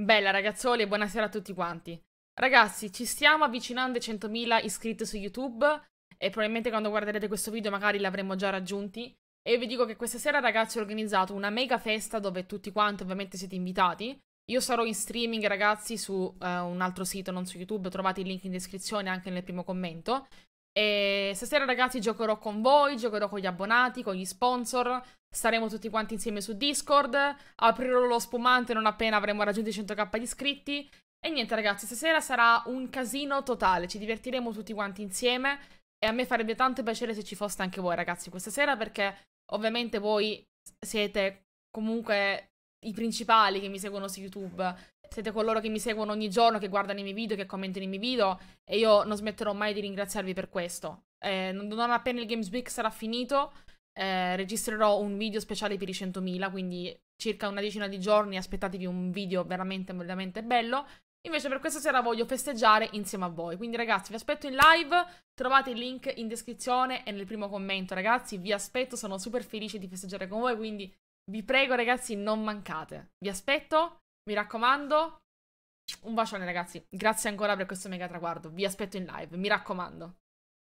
Bella ragazzoli e buonasera a tutti quanti. Ragazzi, ci stiamo avvicinando ai 100.000 iscritti su YouTube e probabilmente quando guarderete questo video magari l'avremmo già raggiunti. E vi dico che questa sera ragazzi ho organizzato una mega festa dove tutti quanti ovviamente siete invitati. Io sarò in streaming ragazzi su uh, un altro sito, non su YouTube, trovate il link in descrizione anche nel primo commento. E stasera ragazzi giocherò con voi, giocherò con gli abbonati, con gli sponsor, staremo tutti quanti insieme su Discord, aprirò lo spumante non appena avremo raggiunto i 100k di iscritti. E niente ragazzi, stasera sarà un casino totale, ci divertiremo tutti quanti insieme e a me farebbe tanto piacere se ci foste anche voi ragazzi questa sera perché ovviamente voi siete comunque i principali che mi seguono su YouTube, siete coloro che mi seguono ogni giorno, che guardano i miei video, che commentano i miei video e io non smetterò mai di ringraziarvi per questo. Eh, non appena il Games Week sarà finito, eh, registrerò un video speciale per i 100.000, quindi circa una decina di giorni aspettatevi un video veramente, veramente bello. Invece per questa sera voglio festeggiare insieme a voi, quindi ragazzi vi aspetto in live, trovate il link in descrizione e nel primo commento ragazzi, vi aspetto, sono super felice di festeggiare con voi, quindi vi prego ragazzi, non mancate. Vi aspetto, mi raccomando. Un bacione ragazzi, grazie ancora per questo mega traguardo. Vi aspetto in live, mi raccomando.